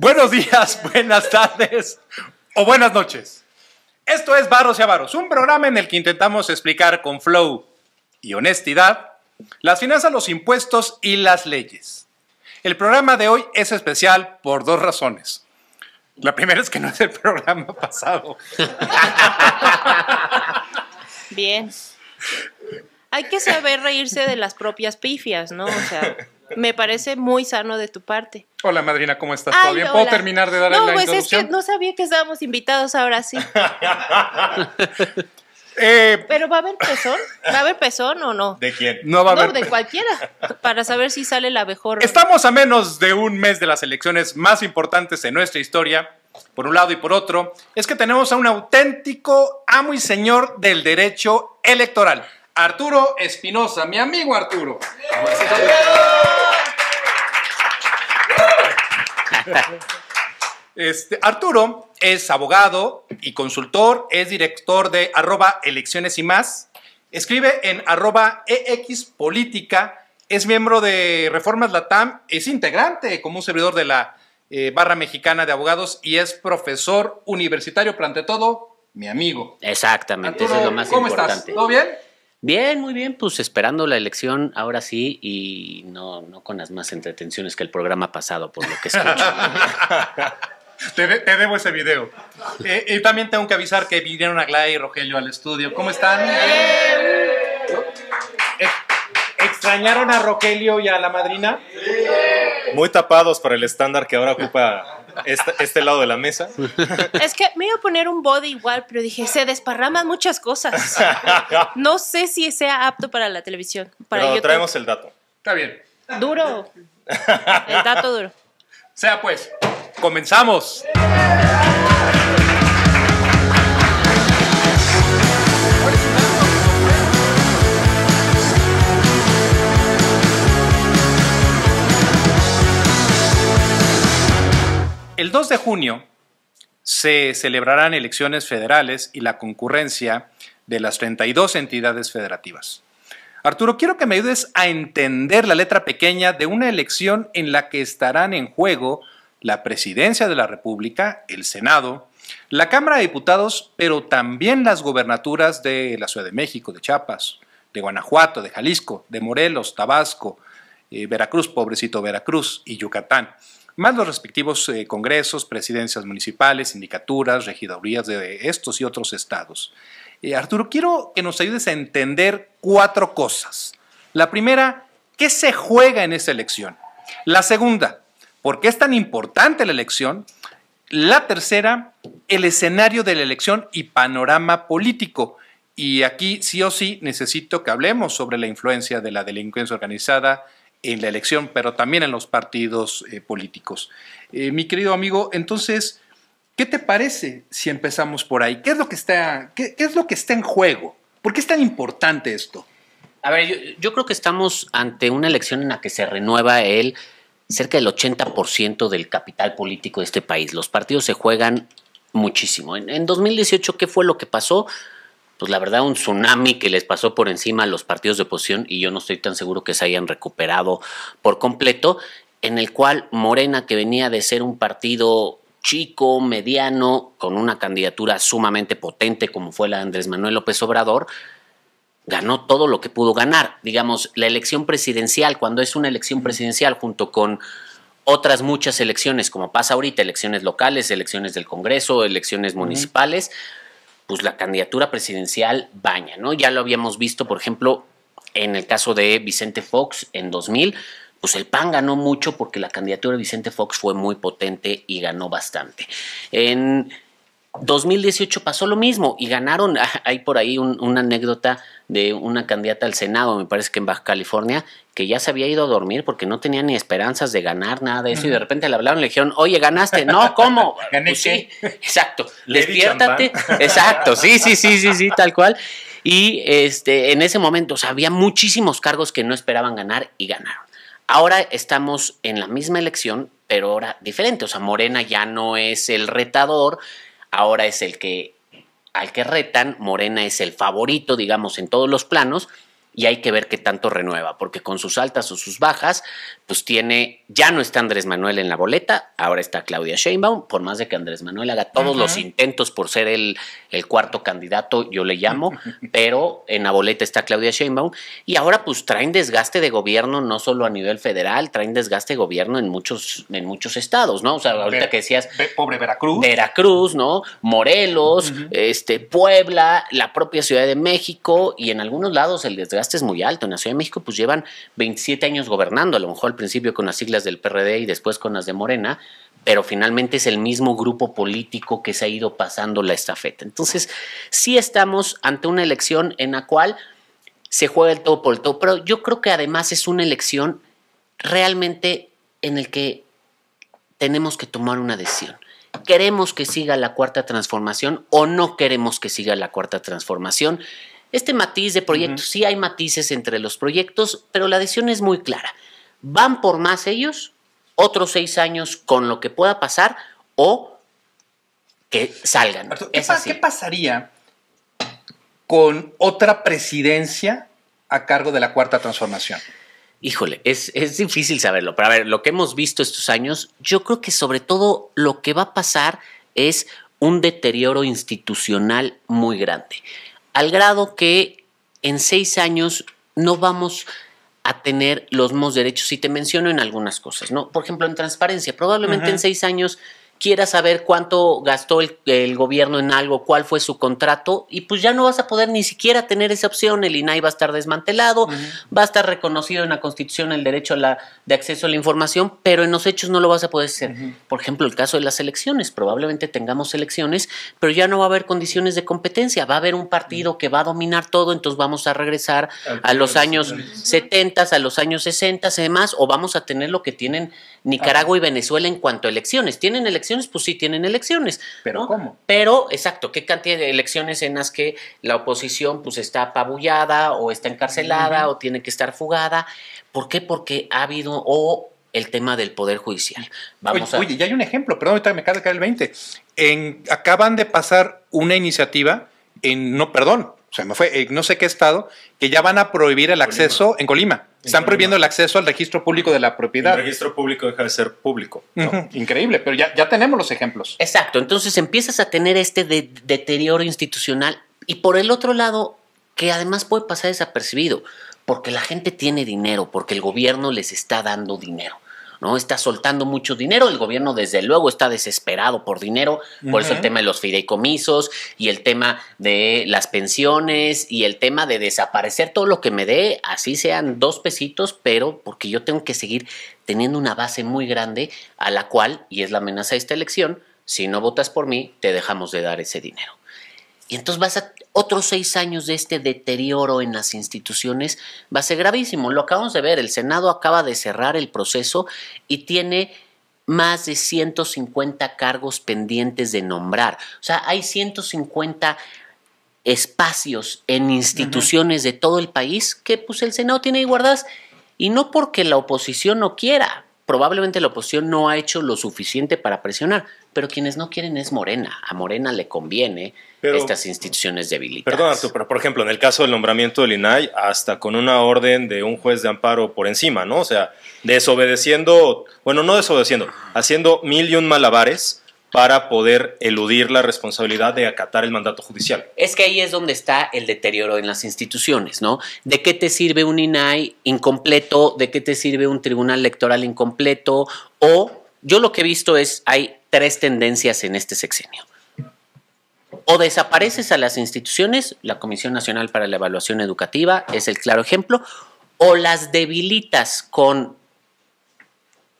Buenos días, buenas tardes o buenas noches. Esto es Barros y Avaros, un programa en el que intentamos explicar con flow y honestidad las finanzas, los impuestos y las leyes. El programa de hoy es especial por dos razones. La primera es que no es el programa pasado. Bien. Hay que saber reírse de las propias pifias, ¿no? O sea. Me parece muy sano de tu parte. Hola, madrina, ¿cómo estás? ¿Todo bien? ¿Puedo terminar de dar la introducción? No, pues es que no sabía que estábamos invitados ahora sí. Eh, Pero ¿va a haber pezón? ¿Va a haber pezón o no? ¿De quién? No va a haber. No, de cualquiera, para saber si sale la mejor. Estamos a menos de un mes de las elecciones más importantes en nuestra historia por un lado y por otro, es que tenemos a un auténtico amo y señor del derecho electoral. Arturo Espinosa, mi amigo Arturo. Este, Arturo es abogado y consultor, es director de arroba elecciones y más, escribe en arroba Política, es miembro de Reformas Latam, es integrante como un servidor de la eh, barra mexicana de abogados y es profesor universitario, pero todo, mi amigo. Exactamente, eso es lo más importante. ¿Cómo estás? ¿Todo bien? Bien, muy bien, pues esperando la elección ahora sí y no, no con las más entretenciones que el programa pasado, por lo que escucho. te, debo ese video. Eh, y también tengo que avisar que vinieron a Aglaya y Rogelio al estudio. ¿Cómo están? Eh, ¿Extrañaron a Rogelio y a la madrina? Muy tapados para el estándar que ahora ocupa este, lado de la mesa. Es que me iba a poner un body igual, pero dije, se desparraman muchas cosas. No sé si sea apto para la televisión. Para pero traemos el dato. Está bien. Duro. El dato duro. Sea pues, comenzamos. 2 de junio se celebrarán elecciones federales y la concurrencia de las 32 entidades federativas. Arturo, quiero que me ayudes a entender la letra pequeña de una elección en la que estarán en juego la presidencia de la República, el Senado, la Cámara de Diputados, pero también las gobernaturas de la Ciudad de México, de Chiapas, de Guanajuato, de Jalisco, de Morelos, Tabasco, eh, Veracruz, pobrecito Veracruz y Yucatán más los respectivos eh, congresos, presidencias municipales, sindicaturas, regidorías de estos y otros estados. Eh, Arturo, quiero que nos ayudes a entender cuatro cosas. La primera, ¿qué se juega en esa elección? La segunda, ¿por qué es tan importante la elección? La tercera, el escenario de la elección y panorama político. Y aquí sí o sí necesito que hablemos sobre la influencia de la delincuencia organizada en la elección, pero también en los partidos eh, políticos. Eh, mi querido amigo, entonces, ¿qué te parece si empezamos por ahí? ¿Qué es lo que está, qué, es lo que está en juego? ¿Por qué es tan importante esto? A ver, yo, creo que estamos ante una elección en la que se renueva el cerca del 80% del capital político de este país. Los partidos se juegan muchísimo. en 2018, ¿qué fue lo que pasó? pues la verdad, un tsunami que les pasó por encima a los partidos de oposición y yo no estoy tan seguro que se hayan recuperado por completo, en el cual Morena, que venía de ser un partido chico, mediano, con una candidatura sumamente potente como fue la de Andrés Manuel López Obrador, ganó todo lo que pudo ganar. Digamos, la elección presidencial, cuando es una elección presidencial junto con otras muchas elecciones, como pasa ahorita, elecciones locales, elecciones del Congreso, elecciones municipales, pues la candidatura presidencial baña, ¿no? Ya lo habíamos visto, por ejemplo, en el caso de Vicente Fox en 2000, pues el PAN ganó mucho porque la candidatura de Vicente Fox fue muy potente y ganó bastante. En 2018 pasó lo mismo y ganaron, hay por ahí una anécdota de una candidata al Senado, me parece que en Baja California, que ya se había ido a dormir porque no tenía ni esperanzas de ganar nada de eso y de repente le hablaron, le dijeron, oye, ganaste, no, ¿cómo? Pues exacto, despiértate, exacto, sí, sí, sí, sí, sí, tal cual. Y este, en ese momento, había muchísimos cargos que no esperaban ganar y ganaron. Ahora estamos en la misma elección, pero ahora diferente. O sea, Morena ya no es el retador, ahora es el que al que retan, Morena es el favorito, digamos, en todos los planos, y hay que ver qué tanto renueva, porque con sus altas o sus bajas, pues tiene, ya no está Andrés Manuel en la boleta, ahora está Claudia Sheinbaum, por más de que Andrés Manuel haga todos los intentos por ser el, cuarto candidato, yo le llamo, pero en la boleta está Claudia Sheinbaum, y ahora pues traen desgaste de gobierno no solo a nivel federal, traen desgaste de gobierno en muchos, en muchos estados, ¿no? O sea, ahorita que decías... pobre Veracruz. Veracruz, ¿no? Morelos, este, Puebla, la propia Ciudad de México, y en algunos lados el desgaste es muy alto. En la Ciudad de México, pues llevan 27 años gobernando, a lo mejor al principio con las siglas del PRD y después con las de Morena, pero finalmente es el mismo grupo político que se ha ido pasando la estafeta. Entonces, sí estamos ante una elección en la cual se juega el todo por el todo, pero yo creo que además es una elección realmente en el que tenemos que tomar una decisión. ¿Queremos que siga la cuarta transformación o no queremos que siga la cuarta transformación? Este matiz de proyectos, sí hay matices entre los proyectos, pero la decisión es muy clara. Van por más ellos, otros seis años con lo que pueda pasar o que salgan. ¿qué, pasaría con otra presidencia a cargo de la cuarta transformación? Híjole, es, es, difícil saberlo, pero a ver, lo que hemos visto estos años, yo creo que sobre todo lo que va a pasar es un deterioro institucional muy grande al grado que en seis años no vamos a tener los mismos derechos. Y te menciono en algunas cosas, ¿no? Por ejemplo, en transparencia. Probablemente en seis años quiera saber cuánto gastó el, gobierno en algo, cuál fue su contrato, y pues ya no vas a poder ni siquiera tener esa opción. El INAI va a estar desmantelado, va a estar reconocido en la Constitución el derecho a la, de acceso a la información, pero en los hechos no lo vas a poder hacer. Por ejemplo, el caso de las elecciones. Probablemente tengamos elecciones, pero ya no va a haber condiciones de competencia. Va a haber un partido que va a dominar todo, entonces vamos a regresar a los años 70, a los años 60 y demás, o vamos a tener lo que tienen Nicaragua ah. y Venezuela en cuanto a elecciones. Tienen elecciones pues sí tienen elecciones. ¿Pero cómo? Pero, exacto, ¿qué cantidad de elecciones en las que la oposición pues está apabullada o está encarcelada o tiene que estar fugada? ¿Por qué? Porque ha habido o el tema del Poder Judicial. Vamos a... oye, ya hay un ejemplo, perdón, me acaba el 20. En, acaban de pasar una iniciativa en, no, perdón, o sea, me fue, no sé qué estado, que ya van a prohibir el acceso en Colima están prohibiendo el acceso al registro público de la propiedad. El registro público deja de ser público. Increíble, pero ya, tenemos los ejemplos. Exacto, entonces empiezas a tener este deterioro institucional y por el otro lado, que además puede pasar desapercibido, porque la gente tiene dinero, porque el gobierno les está dando dinero. ¿no? Está soltando mucho dinero, el gobierno desde luego está desesperado por dinero, por eso el tema de los fideicomisos y el tema de las pensiones y el tema de desaparecer todo lo que me dé, así sean dos pesitos, pero porque yo tengo que seguir teniendo una base muy grande a la cual, y es la amenaza de esta elección, si no votas por mí, te dejamos de dar ese dinero. Y entonces vas a otros seis años de este deterioro en las instituciones va a ser gravísimo. Lo acabamos de ver, el Senado acaba de cerrar el proceso y tiene más de 150 cargos pendientes de nombrar. O sea, hay 150 espacios en instituciones de todo el país que pues el Senado tiene ahí guardadas y no porque la oposición no quiera, probablemente la oposición no ha hecho lo suficiente para presionar, pero quienes no quieren es Morena. A Morena le conviene estas instituciones debilitadas. Perdón, Arturo, pero por ejemplo, en el caso del nombramiento del INAI, hasta con una orden de un juez de amparo por encima, ¿no? O sea, desobedeciendo, bueno, no desobedeciendo, haciendo mil y un malabares para poder eludir la responsabilidad de acatar el mandato judicial. Es que ahí es donde está el deterioro en las instituciones, ¿no? ¿De qué te sirve un INAI incompleto? ¿De qué te sirve un tribunal electoral incompleto? O yo lo que he visto es, hay tres tendencias en este sexenio. O desapareces a las instituciones, la Comisión Nacional para la Evaluación Educativa es el claro ejemplo, o las debilitas con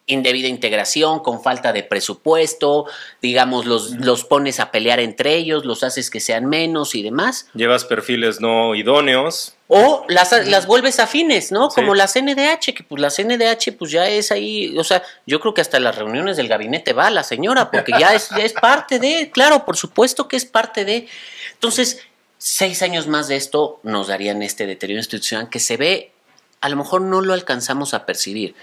indebida integración, con falta de presupuesto, digamos, los, los pones a pelear entre ellos, los haces que sean menos y demás. Llevas perfiles no idóneos. O las, las vuelves afines, ¿no? Como la CNDH, que pues la CNDH pues ya es ahí, o sea, yo creo que hasta las reuniones del gabinete va la señora, porque ya es, ya es parte de, claro, por supuesto que es parte de. Entonces, seis años más de esto nos darían este deterioro institucional que se ve, a lo mejor no lo alcanzamos a percibir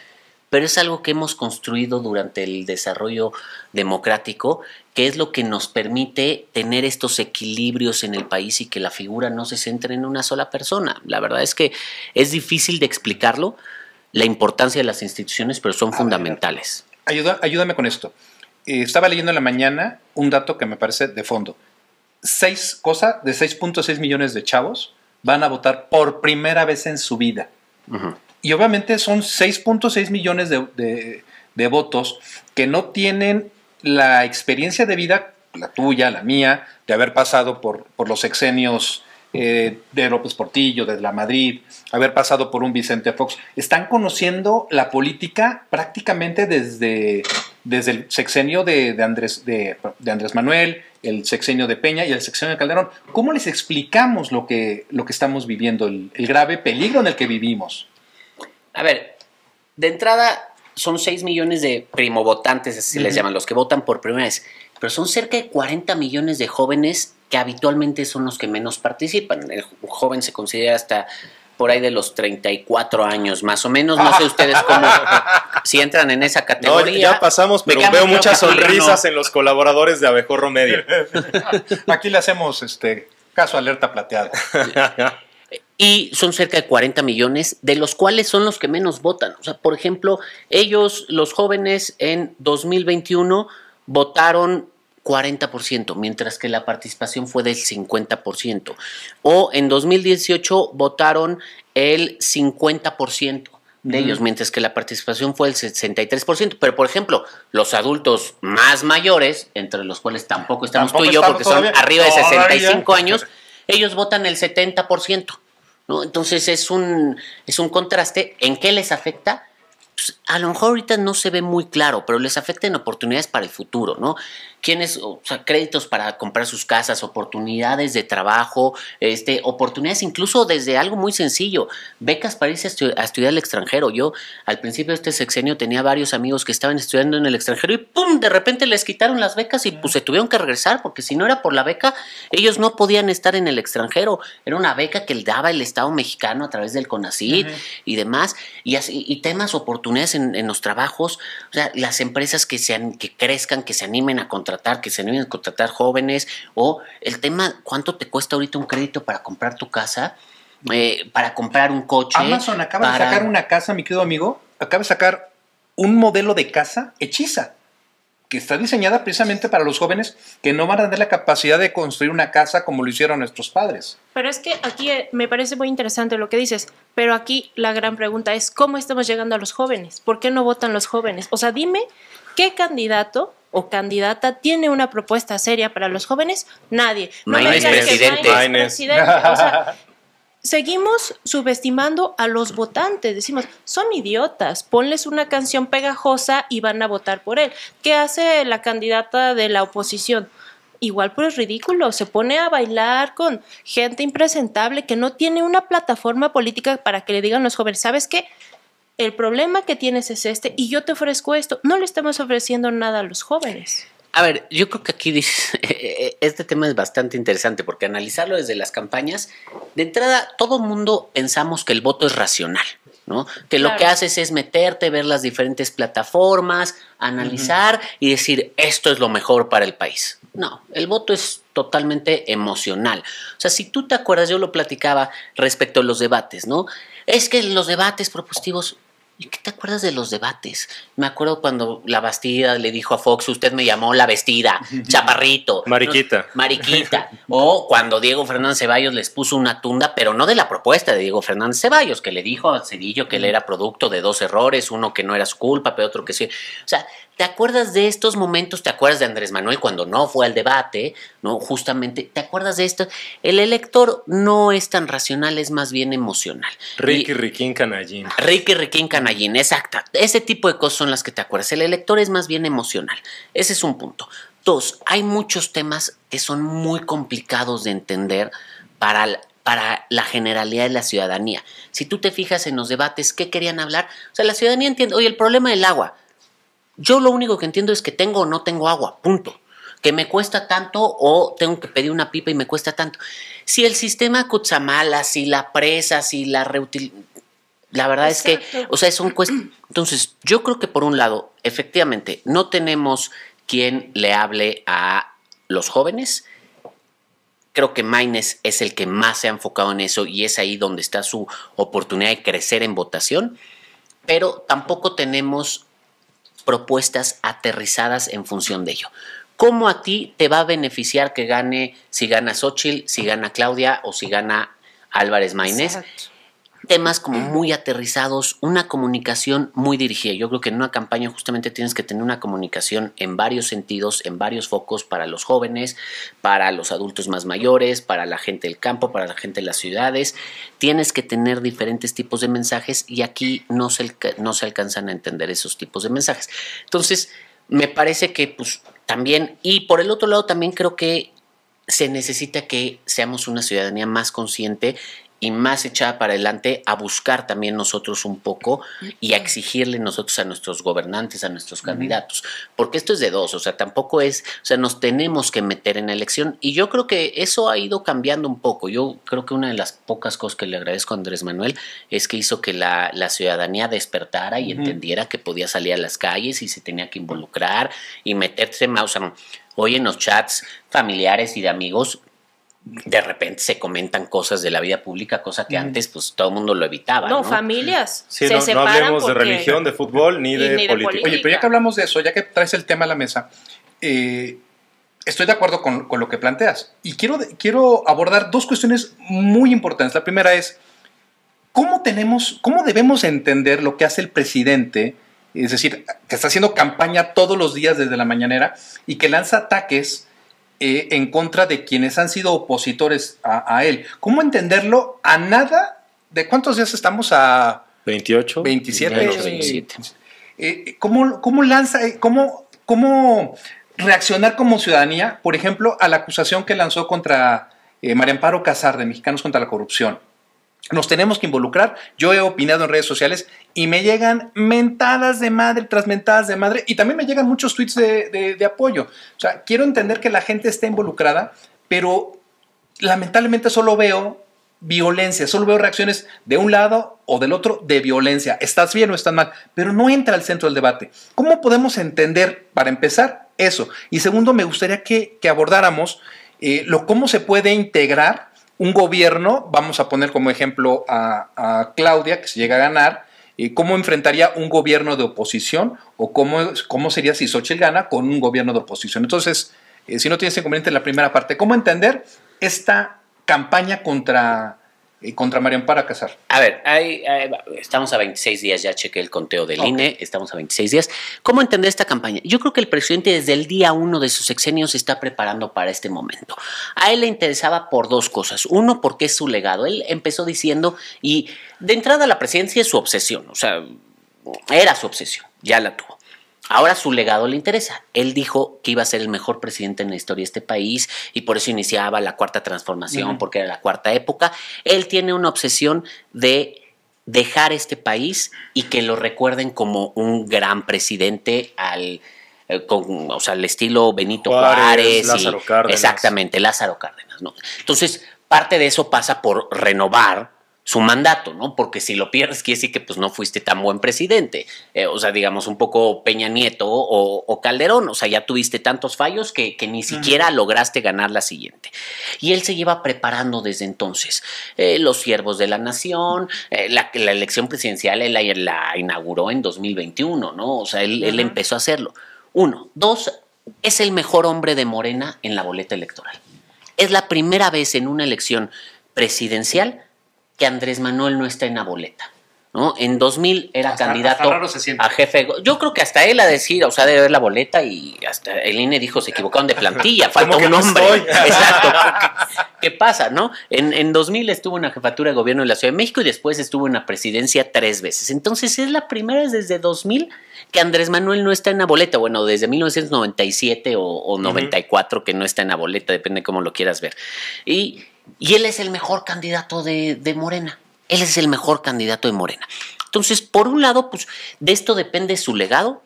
pero es algo que hemos construido durante el desarrollo democrático, que es lo que nos permite tener estos equilibrios en el país y que la figura no se centre en una sola persona. La verdad es que es difícil de explicarlo, la importancia de las instituciones, pero son ah, fundamentales. ayuda, ayúdame con esto. Eh, estaba leyendo en la mañana un dato que me parece de fondo. Seis cosas de 6.6 millones de chavos van a votar por primera vez en su vida. Y obviamente son 6.6 millones de, votos que no tienen la experiencia de vida, la tuya, la mía, de haber pasado por, por los sexenios eh, de López Portillo, de la Madrid, haber pasado por un Vicente Fox, están conociendo la política prácticamente desde, desde el sexenio de, Andrés, de, Andrés Manuel, el sexenio de Peña y el sexenio de Calderón. ¿Cómo les explicamos lo que, lo que estamos viviendo, el grave peligro en el que vivimos? a ver, de entrada son 6 millones de primovotantes, así les llaman, los que votan por primera vez, pero son cerca de 40 millones de jóvenes que habitualmente son los que menos participan. El joven se considera hasta por ahí de los 34 años, más o menos. No sé ustedes cómo, si entran en esa categoría. ya pasamos, pero veo muchas sonrisas en los colaboradores de Abejorro Medio. Aquí le hacemos este caso alerta plateado. y son cerca de 40 millones, de los cuales son los que menos votan. O sea, por ejemplo, ellos, los jóvenes, en 2021 votaron 40%, mientras que la participación fue del 50%. O en 2018 votaron el 50% de ellos, mientras que la participación fue el 63%. Pero, por ejemplo, los adultos más mayores, entre los cuales tampoco estamos tú y yo, porque son arriba de 65 años, ellos votan el 70%. ¿no? Entonces es un, es un contraste. ¿En qué les afecta? Pues, a lo mejor ahorita no se ve muy claro, pero les afecta en oportunidades para el futuro, ¿no? quienes, o créditos para comprar sus casas, oportunidades de trabajo, este, oportunidades incluso desde algo muy sencillo, becas para irse a, estudiar al extranjero. Yo al principio de este sexenio tenía varios amigos que estaban estudiando en el extranjero y ¡pum! De repente les quitaron las becas y pues se tuvieron que regresar porque si no era por la beca, ellos no podían estar en el extranjero. Era una beca que le daba el Estado mexicano a través del CONACYT y demás. Y, así, y temas, oportunidades en, los trabajos, o sea, las empresas que, se, que crezcan, que se animen a contratar que se animen a contratar jóvenes, o el tema, ¿cuánto te cuesta ahorita un crédito para comprar tu casa? Eh, para comprar un coche. Amazon acaba de sacar una casa, mi querido amigo, acaba de sacar un modelo de casa hechiza, que está diseñada precisamente para los jóvenes que no van a tener la capacidad de construir una casa como lo hicieron nuestros padres. Pero es que aquí eh, me parece muy interesante lo que dices, pero aquí la gran pregunta es, ¿cómo estamos llegando a los jóvenes? ¿Por qué no votan los jóvenes? O sea, dime ¿Qué candidato o candidata tiene una propuesta seria para los jóvenes? Nadie. No hay presidente. seguimos subestimando a los votantes. Decimos, son idiotas, ponles una canción pegajosa y van a votar por él. ¿Qué hace la candidata de la oposición? igual por es ridículo, se pone a bailar con gente impresentable que no tiene una plataforma política para que le digan los jóvenes, ¿sabes qué? el problema que tienes es este y yo te ofrezco esto. No le estamos ofreciendo nada a los jóvenes. A ver, yo creo que aquí dice, eh, eh, este tema es bastante interesante porque analizarlo desde las campañas, de entrada, todo mundo pensamos que el voto es racional. ¿no? Que lo que haces es meterte, ver las diferentes plataformas, analizar y decir esto es lo mejor para el país. No, el voto es totalmente emocional. O sea, si tú te acuerdas, yo lo platicaba respecto a los debates, ¿no? Es que los debates propositivos ¿Y qué te acuerdas de los debates? Me acuerdo cuando la Bastida le dijo a Fox, usted me llamó la vestida, chaparrito. Mariquita. Mariquita. O cuando Diego Fernández Ceballos les puso una tunda, pero no de la propuesta de Diego Fernández Ceballos, que le dijo a Cedillo que él era producto de dos errores, uno que no era su culpa, pero otro que sí. O sea, ¿Te acuerdas de estos momentos? ¿Te acuerdas de Andrés Manuel cuando no fue al debate? ¿No? Justamente, ¿te acuerdas de esto? El elector no es tan racional, es más bien emocional. Ricky en Canallín. Ricky en Canallín, exacto. Ese tipo de cosas son las que te acuerdas. El elector es más bien emocional. Ese es un punto. Dos, hay muchos temas que son muy complicados de entender para para la generalidad de la ciudadanía. Si tú te fijas en los debates, ¿qué querían hablar? O sea, la ciudadanía entiende, oye, el problema del agua. Yo lo único que entiendo es que tengo o no tengo agua, punto. Que me cuesta tanto o tengo que pedir una pipa y me cuesta tanto. Si el sistema Cutzamala, si la presa, si la reutilización... La verdad es que, o sea, es un Entonces, yo creo que por un lado, efectivamente, no tenemos quien le hable a los jóvenes. Creo que Maines es el que más se ha enfocado en eso y es ahí donde está su oportunidad de crecer en votación. Pero tampoco tenemos propuestas aterrizadas en función de ello. ¿Cómo a ti te va a beneficiar que gane si gana Xochitl, si gana Claudia o si gana Álvarez Maínez? temas como muy aterrizados, una comunicación muy dirigida. Yo creo que en una campaña justamente tienes que tener una comunicación en varios sentidos, en varios focos para los jóvenes, para los adultos más mayores, para la gente del campo, para la gente de las ciudades. Tienes que tener diferentes tipos de mensajes y aquí no se, no se alcanzan a entender esos tipos de mensajes. Entonces, me parece que pues también, y por el otro lado también creo que se necesita que seamos una ciudadanía más consciente y más echada para adelante a buscar también nosotros un poco y a exigirle nosotros a nuestros gobernantes, a nuestros candidatos, porque esto es de dos, o sea, tampoco es, o sea, nos tenemos que meter en la elección y yo creo que eso ha ido cambiando un poco. Yo creo que una de las pocas cosas que le agradezco a Andrés Manuel es que hizo que la, ciudadanía despertara y entendiera que podía salir a las calles y se tenía que involucrar y meterse más, o sea, hoy en los chats familiares y de amigos de repente se comentan cosas de la vida pública, cosa que mm. antes pues todo el mundo lo evitaba. No, familias. no, hablemos de religión, de fútbol, ni, de, política. Oye, pero ya que hablamos de eso, ya que traes el tema a la mesa, eh, estoy de acuerdo con, lo que planteas. Y quiero, quiero abordar dos cuestiones muy importantes. La primera es, ¿cómo, tenemos, ¿cómo debemos entender lo que hace el presidente? Es decir, que está haciendo campaña todos los días desde la mañanera y que lanza ataques eh, en contra de quienes han sido opositores a, él. ¿Cómo entenderlo? A nada. ¿De cuántos días estamos a 28? 27. Eh, ¿cómo, lanza, eh, cómo, cómo reaccionar como ciudadanía, por ejemplo, a la acusación que lanzó contra María Amparo Casar de Mexicanos contra la Corrupción? Nos tenemos que involucrar. Yo he opinado en redes sociales y me llegan mentadas de madre tras mentadas de madre y también me llegan muchos tweets de, apoyo. O sea, quiero entender que la gente está involucrada, pero lamentablemente solo veo violencia, solo veo reacciones de un lado o del otro de violencia. ¿Estás bien o estás mal? Pero no entra al centro del debate. ¿Cómo podemos entender, para empezar, eso? Y segundo, me gustaría que, abordáramos eh, lo, cómo se puede integrar un gobierno, vamos a poner como ejemplo a, Claudia, que se llega a ganar, y eh, ¿cómo enfrentaría un gobierno de oposición o cómo, cómo sería si Xochitl gana con un gobierno de oposición? Entonces, eh, si no tienes inconveniente en la primera parte, ¿cómo entender esta campaña contra y contra Marian para casar. A ver, estamos a 26 días, ya chequé el conteo del INE, estamos a 26 días. ¿Cómo entender esta campaña? Yo creo que el presidente desde el día uno de sus sexenios se está preparando para este momento. A él le interesaba por dos cosas. Uno, porque es su legado. Él empezó diciendo, y de entrada la presidencia es su obsesión, o sea, era su obsesión, ya la tuvo. Ahora su legado le interesa. Él dijo que iba a ser el mejor presidente en la historia de este país y por eso iniciaba la cuarta transformación, porque era la cuarta época. Él tiene una obsesión de dejar este país y que lo recuerden como un gran presidente al eh, o sea, estilo Benito Juárez, Lázaro Cárdenas. exactamente Lázaro Cárdenas, ¿no? Entonces, parte de eso pasa por renovar su mandato, ¿no? Porque si lo pierdes, quiere decir que pues, no fuiste tan buen presidente. Eh, o sea, digamos, un poco Peña Nieto o, Calderón. O sea, ya tuviste tantos fallos que, ni siquiera lograste ganar la siguiente. Y él se lleva preparando desde entonces. Eh, los siervos de la nación, eh, la, elección presidencial él la, inauguró en 2021, ¿no? O sea, él empezó a hacerlo. Uno. Dos, es el mejor hombre de Morena en la boleta electoral. Es la primera vez en una elección presidencial que Andrés Manuel no está en la boleta. ¿no? En 2000 era candidato a jefe. Yo creo que hasta él a decir, o sea, debe ver la boleta y hasta el INE dijo, se equivocaron de plantilla, falta un hombre. Exacto. ¿Qué, pasa, no? En, 2000 estuvo en la jefatura de gobierno de la Ciudad de México y después estuvo en la presidencia tres veces. Entonces es la primera vez desde 2000 que Andrés Manuel no está en la boleta. Bueno, desde 1997 o, 94 que no está en la boleta, depende de cómo lo quieras ver. Y y él es el mejor candidato de, Morena. Él es el mejor candidato de Morena. Entonces, por un lado, pues de esto depende su legado.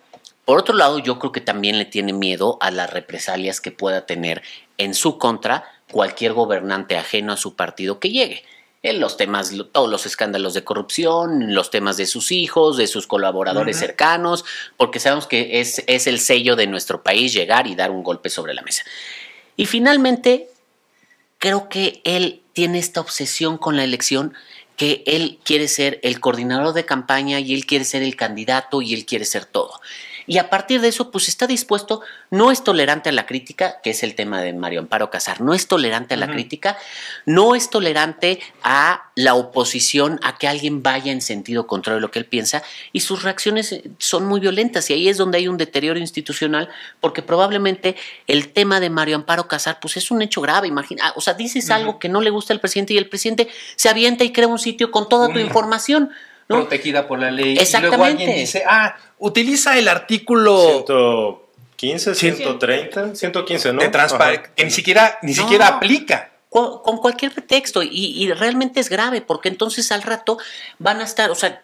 Por otro lado, yo creo que también le tiene miedo a las represalias que pueda tener en su contra cualquier gobernante ajeno a su partido que llegue. En los temas, todos los escándalos de corrupción, los temas de sus hijos, de sus colaboradores cercanos, porque sabemos que es, es el sello de nuestro país llegar y dar un golpe sobre la mesa. Y finalmente, creo que él tiene esta obsesión con la elección que él quiere ser el coordinador de campaña y él quiere ser el candidato y él quiere ser todo y a partir de eso, pues está dispuesto, no es tolerante a la crítica, que es el tema de Mario Amparo Casar, no es tolerante a la crítica, no es tolerante a la oposición, a que alguien vaya en sentido contrario a lo que él piensa, y sus reacciones eh, son muy violentas, y ahí es donde hay un deterioro institucional, porque probablemente el tema de Mario Amparo Casar, pues es un hecho grave, imagina, ah, o sea, dices algo que no le gusta al presidente y el presidente se avienta y crea un sitio con toda tu información. Protegida por la ley. Y luego alguien dice, ah, utiliza el artículo... 115, 130, 115, ¿no? De transparencia, que ni siquiera, ni siquiera aplica con, cualquier pretexto y, realmente es grave porque entonces al rato van a estar, o sea,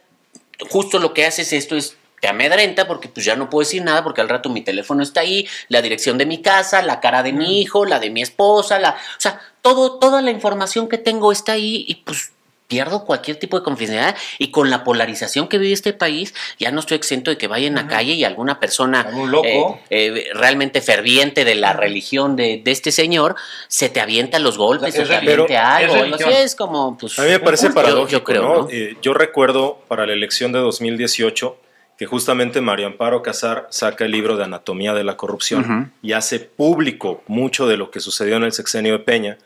justo lo que haces esto es te amedrenta porque pues ya no puedes decir nada porque al rato mi teléfono está ahí, la dirección de mi casa, la cara de mi mm. hijo, la de mi esposa, la, o sea, todo, toda la información que tengo está ahí y pues pierdo cualquier tipo de confidencialidad y con la polarización que vive este país, ya no estoy exento de que vaya en la calle y alguna persona eh, eh, realmente ferviente de la religión de, este señor se te avienta los golpes o, algo. Es, como, pues, A mí me parece paradójico. Eh, yo, recuerdo para la elección de 2018 que justamente Mario Amparo Casar saca el libro de Anatomía de la Corrupción y hace público mucho de lo que sucedió en el sexenio de Peña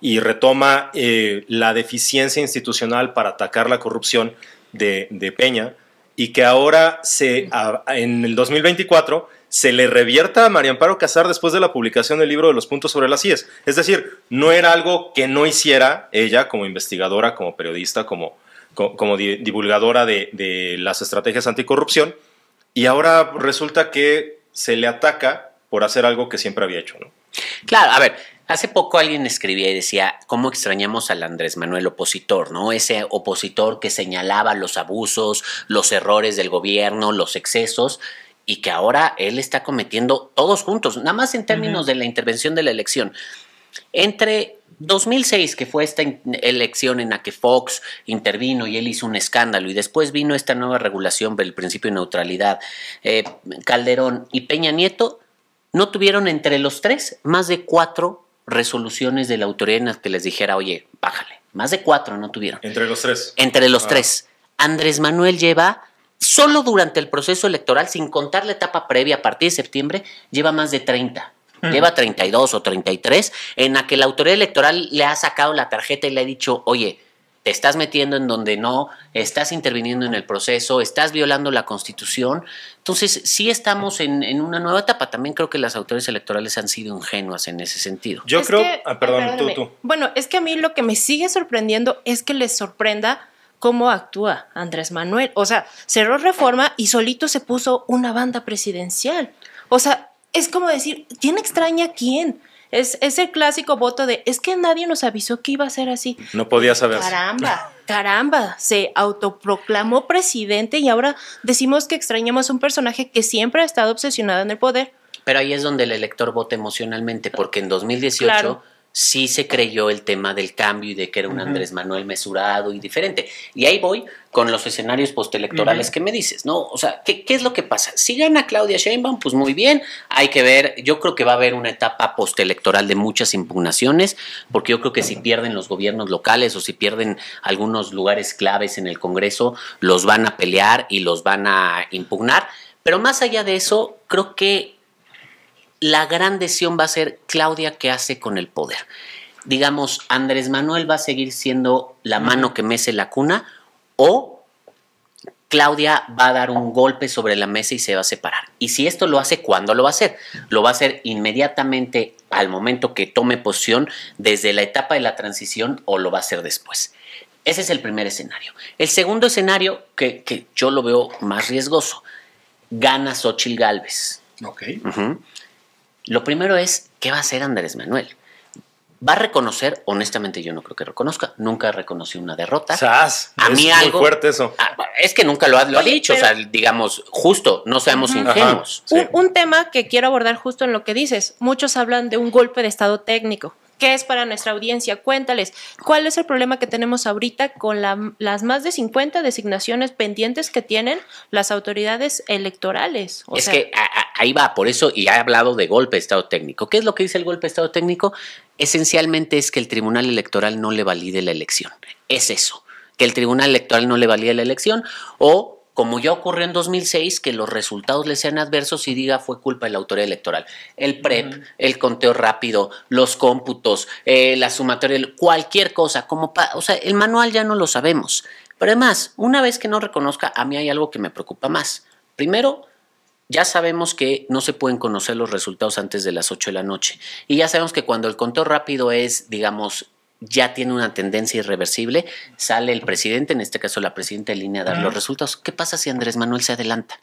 y retoma eh, la deficiencia institucional para atacar la corrupción de, Peña y que ahora se, en el 2024 se le revierta a María Amparo Casar después de la publicación del libro de los puntos sobre las IES. Es decir, no era algo que no hiciera ella como investigadora, como periodista, como, como, divulgadora de, las estrategias anticorrupción, y ahora resulta que se le ataca por hacer algo que siempre había hecho. ¿no? Claro, a ver, Hace poco alguien escribía y decía, ¿cómo extrañamos al Andrés Manuel opositor, no? Ese opositor que señalaba los abusos, los errores del gobierno, los excesos, y que ahora él está cometiendo todos juntos, nada más en términos de la intervención de la elección. Entre 2006, que fue esta elección en la que Fox intervino y él hizo un escándalo, y después vino esta nueva regulación del principio de neutralidad, eh, Calderón y Peña Nieto, no tuvieron entre los tres más de cuatro resoluciones de la autoridad en las que les dijera, oye, bájale. Más de cuatro no tuvieron. Entre los tres. Entre los ah. tres. Andrés Manuel lleva, solo durante el proceso electoral, sin contar la etapa previa a partir de septiembre, lleva más de 30. Mm. Lleva 32 o 33 en la que la autoridad electoral le ha sacado la tarjeta y le ha dicho, oye, te estás metiendo en donde no, estás interviniendo en el proceso, estás violando la constitución. Entonces, sí estamos en, una nueva etapa. También creo que las autoridades electorales han sido ingenuas en ese sentido. Yo creo, ah, perdón, tú, tú. Bueno, es que a mí lo que me sigue sorprendiendo es que les sorprenda cómo actúa Andrés Manuel. O sea, cerró reforma y solito se puso una banda presidencial. O sea, es como decir, ¿quién extraña a quién? Es, ese el clásico voto de, es que nadie nos avisó que iba a ser así. No podía saber. Caramba, caramba, se autoproclamó presidente y ahora decimos que extrañamos a un personaje que siempre ha estado obsesionado en el poder. Pero ahí es donde el elector vota emocionalmente, porque en 2018 sí se creyó el tema del cambio y de que era un Andrés Manuel mesurado y diferente. Y ahí voy con los escenarios postelectorales que me dices, ¿no? O sea, ¿qué, es lo que pasa? Si gana Claudia Sheinbaum, pues muy bien, hay que ver, yo creo que va a haber una etapa postelectoral de muchas impugnaciones, porque yo creo que si pierden los gobiernos locales o si pierden algunos lugares claves en el Congreso, los van a pelear y los van a impugnar. Pero más allá de eso, creo que la gran decisión va a ser Claudia qué hace con el poder. Digamos, Andrés Manuel va a seguir siendo la mano que mece la cuna o Claudia va a dar un golpe sobre la mesa y se va a separar. Y si esto lo hace, ¿cuándo lo va a hacer? Lo va a hacer inmediatamente al momento que tome posición desde la etapa de la transición o lo va a hacer después. Ese es el primer escenario. El segundo escenario, que, yo lo veo más riesgoso, gana Xochitl Galvez. Ok. Lo primero es, ¿qué va a hacer Andrés Manuel? va a reconocer, honestamente yo no creo que reconozca, nunca reconoció una derrota. ¡Sas! A mí es muy fuerte eso. Ah, es que nunca lo ha, dicho, o sea, digamos, justo, no seamos ingenuos. un, tema que quiero abordar justo en lo que dices, muchos hablan de un golpe de estado técnico. ¿Qué es para nuestra audiencia? Cuéntales, ¿cuál es el problema que tenemos ahorita con las más de 50 designaciones pendientes que tienen las autoridades electorales? es que ahí va, por eso, y ha hablado de golpe de Estado técnico. ¿Qué es lo que dice el golpe de Estado técnico? Esencialmente es que el Tribunal Electoral no le valide la elección. Es eso, que el Tribunal Electoral no le valide la elección o como ya ocurrió en 2006, que los resultados le sean adversos y diga fue culpa de la autoridad electoral. El PREP, el conteo rápido, los cómputos, eh, la sumatoria, cualquier cosa, como o sea, el manual ya no lo sabemos. Pero además, una vez que no reconozca, a mí hay algo que me preocupa más. Primero, ya sabemos que no se pueden conocer los resultados antes de las 8 de la noche. Y ya sabemos que cuando el conteo rápido es, digamos, ya tiene una tendencia irreversible, sale el presidente, en este caso la presidenta de línea, a dar los resultados. ¿Qué pasa si Andrés Manuel se adelanta?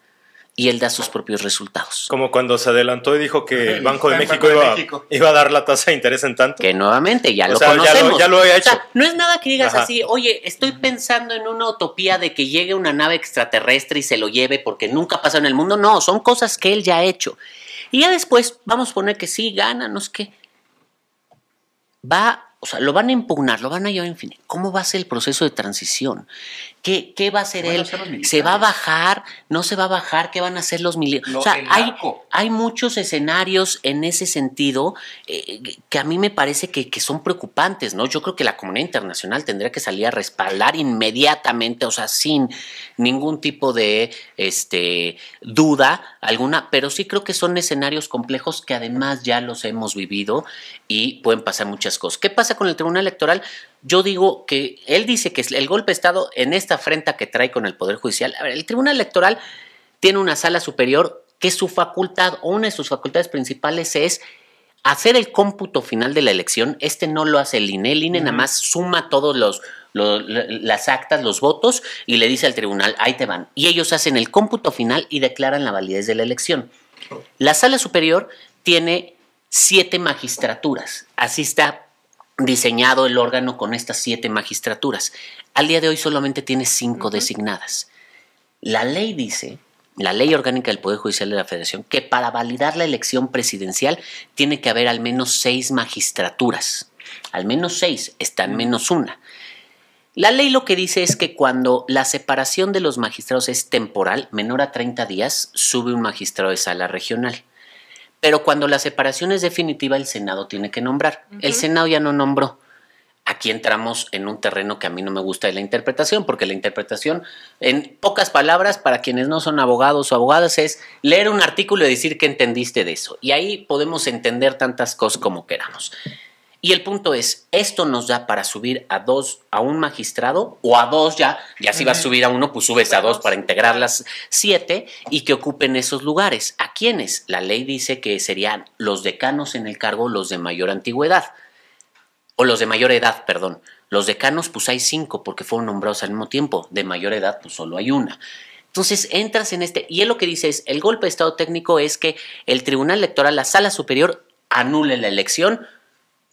y él da sus propios resultados. Como cuando se adelantó y dijo que el Banco de, México, iba, a dar la tasa de interés en tanto. Que nuevamente ya lo sea, Ya lo, hecho. no es nada que digas así, oye, estoy pensando en una utopía de que llegue una nave extraterrestre y se lo lleve porque nunca pasado en el mundo. No, son cosas que él ya ha hecho. Y ya después, vamos a poner que sí, gana, no es que... Va, o sea, lo van a impugnar, lo van a llevar En fin, ¿Cómo va a ser el proceso de transición? ¿Qué, va a hacer él? se va a bajar? ¿Qué van a hacer los militares? o sea, hay, muchos escenarios en ese sentido eh, que a mí me parece que, son preocupantes, ¿no? Yo creo que la comunidad internacional tendría que salir a respaldar inmediatamente, o sea, sin ningún tipo de este, duda alguna, pero sí creo que son escenarios complejos que además ya los hemos vivido y pueden pasar muchas cosas. ¿Qué pasa con el Tribunal Electoral? Yo digo que él dice que el golpe de Estado en esta afrenta que trae con el Poder Judicial, a ver, el Tribunal Electoral tiene una sala superior que su facultad o una de sus facultades principales es hacer el cómputo final de la elección. Este no lo hace el INE, el INE nada más suma todos los, las actas, los votos y le dice al tribunal, ahí te van. Y ellos hacen el cómputo final y declaran la validez de la elección. La sala superior tiene siete magistraturas. Así está diseñado el órgano con estas siete magistraturas. Al día de hoy solamente tiene cinco designadas. La ley dice, la ley orgánica del Poder Judicial de la Federación, que para validar la elección presidencial tiene que haber al menos seis magistraturas. Al menos seis, está en menos una. La ley lo que dice es que cuando la separación de los magistrados es temporal, menor a 30 días, sube un magistrado de sala regional. Pero cuando la separación es definitiva, el Senado tiene que nombrar. El Senado ya no nombró. Aquí entramos en un terreno que a mí no me gusta de la interpretación, porque la interpretación, en pocas palabras, para quienes no son abogados o abogadas, es leer un artículo y decir que entendiste de eso. Y ahí podemos entender tantas cosas como queramos. Y el punto es, ¿esto nos da para subir a dos a un magistrado o a dos ya? Ya si vas a subir a uno, pues subes a dos para integrar las siete y que ocupen esos lugares. ¿A quiénes? La ley dice que serían los decanos en el cargo, los de mayor antigüedad. O los de mayor edad, perdón. Los decanos, pues hay cinco porque fueron nombrados al mismo tiempo. De mayor edad, pues solo hay una. Entonces entras en este, y él lo que dice es, el golpe de Estado técnico es que el Tribunal Electoral, la Sala Superior, anule la elección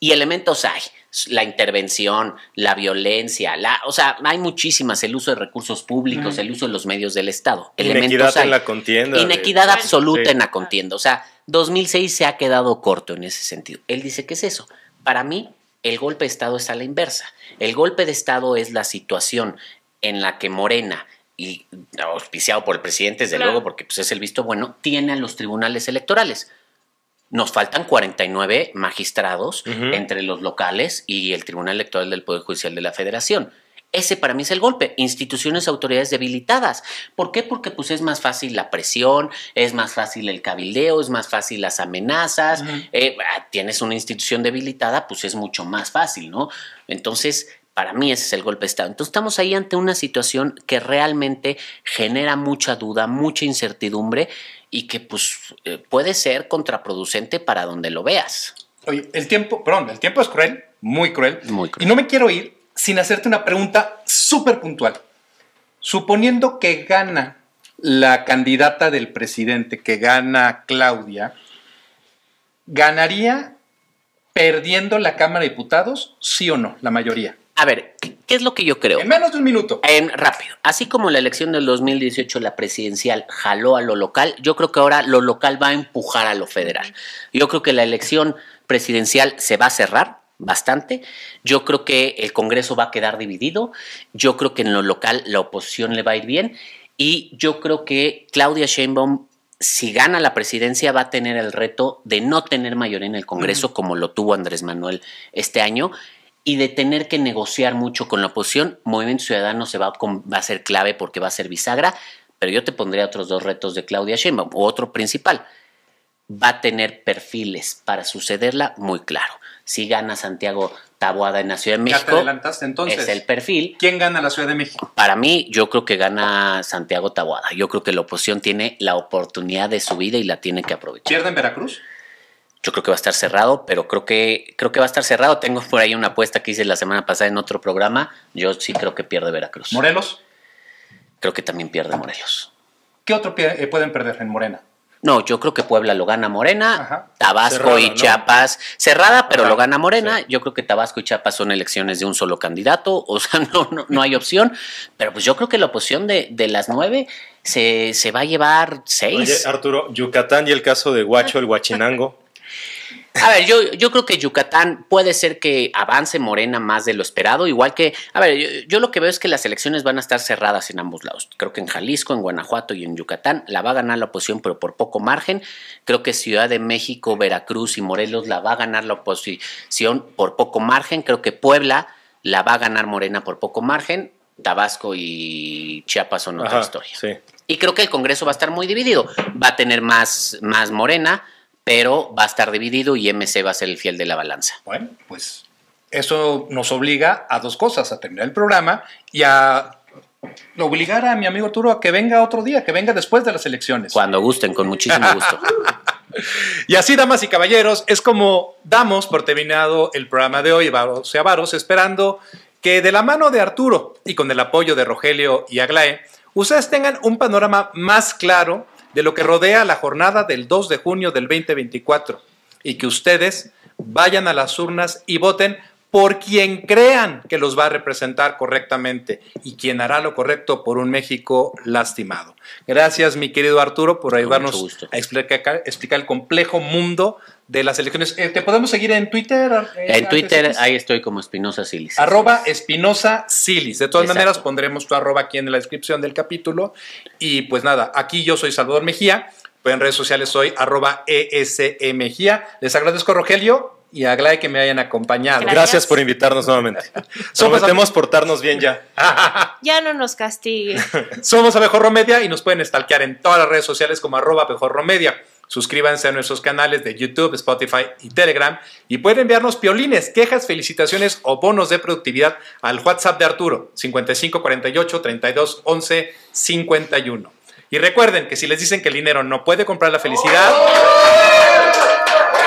y elementos hay, la intervención, la violencia, la, o sea, hay muchísimas, el uso de recursos públicos, el uso de los medios del Estado. Elementos Inequidad en la contienda. Eh. Inequidad absoluta en la contienda. O sea, 2006 se ha quedado corto en ese sentido. Él dice, que es eso? Para mí, el golpe de Estado es a la inversa. El golpe de Estado es la situación en la que Morena, y auspiciado por el presidente, desde luego, porque pues, es el visto bueno, tiene a los tribunales electorales nos faltan 49 magistrados entre los locales y el Tribunal Electoral del Poder Judicial de la Federación. Ese para mí es el golpe. Instituciones, autoridades debilitadas. ¿Por qué? Porque pues es más fácil la presión, es más fácil el cabildeo, es más fácil las amenazas. Eh, ah, tienes una institución debilitada, pues es mucho más fácil, ¿no? Entonces, para mí ese es el golpe de Estado. Entonces estamos ahí ante una situación que realmente genera mucha duda, mucha incertidumbre y que pues, eh, puede ser contraproducente para donde lo veas. Oye, el tiempo, perdón, el tiempo es cruel, muy cruel. Muy cruel. Y no me quiero ir sin hacerte una pregunta súper puntual. Suponiendo que gana la candidata del presidente, que gana Claudia, ¿ganaría perdiendo la Cámara de Diputados, sí o no, la mayoría? A ver, ¿qué, es lo que yo creo? En menos de un minuto. En, rápido. Así como la elección del 2018, la presidencial jaló a lo local, yo creo que ahora lo local va a empujar a lo federal. Yo creo que la elección presidencial se va a cerrar bastante. Yo creo que el Congreso va a quedar dividido. Yo creo que en lo local la oposición le va a ir bien. Y yo creo que Claudia Sheinbaum si gana la presidencia va a tener el reto de no tener mayoría en el Congreso como lo tuvo Andrés Manuel este año y de tener que negociar mucho con la oposición, Movimiento Ciudadano se va, va a ser clave porque va a ser bisagra, pero yo te pondría otros dos retos de Claudia Sheinbaum, otro principal. Va a tener perfiles para sucederla muy claro. Si gana Santiago Taboada en la Ciudad de México, entonces. es el perfil. ¿Quién gana la Ciudad de México? Para mí, yo creo que gana Santiago Taboada. Yo creo que la oposición tiene la oportunidad de su vida y la tiene que aprovechar. ¿Pierde en Veracruz? Yo creo que va a estar cerrado, pero creo que, creo que va a estar cerrado. Tengo por ahí una apuesta que hice la semana pasada en otro programa. Yo sí creo que pierde Veracruz. ¿Morelos? Creo que también pierde Morelos. ¿Qué otro eh, pueden perder en Morena? No, yo creo que Puebla lo gana Morena, Tabasco y Chiapas cerrada, pero lo gana Morena. Yo creo que Tabasco y Chiapas son elecciones de un solo candidato, o sea, no, no, hay opción. Pero pues yo creo que la oposición de, las nueve se, va a llevar seis. Oye, Arturo, Yucatán y el caso de Guacho, el huachinango. A ver, yo, creo que Yucatán puede ser que avance Morena más de lo esperado, igual que, a ver, yo, lo que veo es que las elecciones van a estar cerradas en ambos lados. Creo que en Jalisco, en Guanajuato y en Yucatán la va a ganar la oposición, pero por poco margen. Creo que Ciudad de México, Veracruz y Morelos la va a ganar la oposición por poco margen. Creo que Puebla la va a ganar Morena por poco margen. Tabasco y Chiapas son otra historia. Y creo que el Congreso va a estar muy dividido. Va a tener más, más Morena pero va a estar dividido y MC va a ser el fiel de la balanza. Bueno, pues eso nos obliga a dos cosas, a terminar el programa y a obligar a mi amigo Arturo a que venga otro día, que venga después de las elecciones. Cuando gusten, con muchísimo gusto. y así, damas y caballeros, es como damos por terminado el programa de hoy, Varos y Avaros, esperando que de la mano de Arturo y con el apoyo de Rogelio y Aglae, ustedes tengan un panorama más claro de lo que rodea la jornada del 2 de junio del 2024 y que ustedes vayan a las urnas y voten por quien crean que los va a representar correctamente y quien hará lo correcto por un México lastimado. Gracias, mi querido Arturo, por ayudarnos a explicar, explicar el complejo mundo de las elecciones. Eh, te podemos seguir en Twitter. Eh, en Twitter, ahí estoy como Espinosa Silis. Arroba Espinosa Silis. De todas maneras, pondremos tu arroba aquí en la descripción del capítulo. Y pues nada, aquí yo soy Salvador Mejía. Pues en redes sociales soy arroba e Mejía Les agradezco, Rogelio. Y a que me hayan acompañado. Gracias, por invitarnos nuevamente. Somos Prometemos portarnos bien ya. ya no nos castigue. Somos a Romedia y nos pueden stalkear en todas las redes sociales como arroba Media Suscríbanse a nuestros canales de YouTube, Spotify y Telegram y pueden enviarnos piolines, quejas, felicitaciones o bonos de productividad al WhatsApp de Arturo 5548 32 Y recuerden que si les dicen que el dinero no puede comprar la felicidad,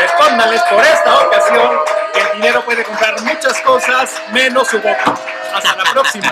respóndanles por esta ocasión que el dinero puede comprar muchas cosas menos su boca. Hasta la próxima.